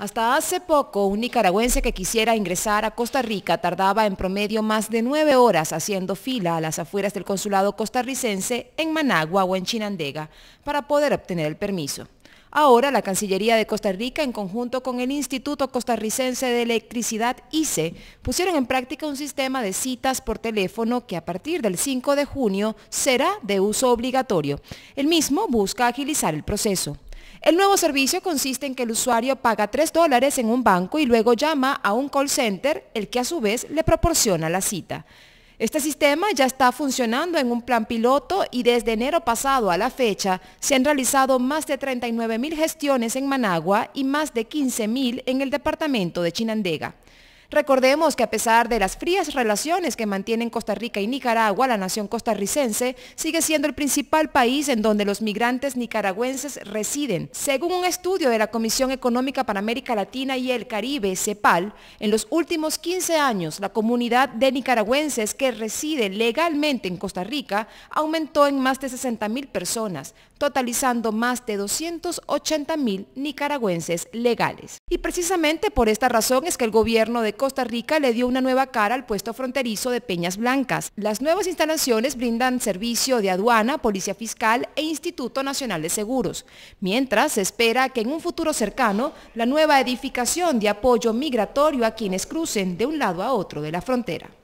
Hasta hace poco, un nicaragüense que quisiera ingresar a Costa Rica tardaba en promedio más de nueve horas haciendo fila a las afueras del consulado costarricense en Managua o en Chinandega para poder obtener el permiso. Ahora la Cancillería de Costa Rica, en conjunto con el Instituto Costarricense de Electricidad ICE, pusieron en práctica un sistema de citas por teléfono que a partir del 5 de junio será de uso obligatorio. El mismo busca agilizar el proceso. El nuevo servicio consiste en que el usuario paga 3 dólares en un banco y luego llama a un call center, el que a su vez le proporciona la cita. Este sistema ya está funcionando en un plan piloto y desde enero pasado a la fecha se han realizado más de 39.000 gestiones en Managua y más de 15.000 en el departamento de Chinandega. Recordemos que a pesar de las frías relaciones que mantienen Costa Rica y Nicaragua, la nación costarricense sigue siendo el principal país en donde los migrantes nicaragüenses residen. Según un estudio de la Comisión Económica para América Latina y el Caribe, CEPAL, en los últimos 15 años la comunidad de nicaragüenses que reside legalmente en Costa Rica aumentó en más de 60.000 personas, totalizando más de 280.000 nicaragüenses legales. Y precisamente por esta razón es que el gobierno de Costa Rica le dio una nueva cara al puesto fronterizo de Peñas Blancas. Las nuevas instalaciones brindan servicio de aduana, policía fiscal e Instituto Nacional de Seguros, mientras se espera que en un futuro cercano la nueva edificación de apoyo migratorio a quienes crucen de un lado a otro de la frontera.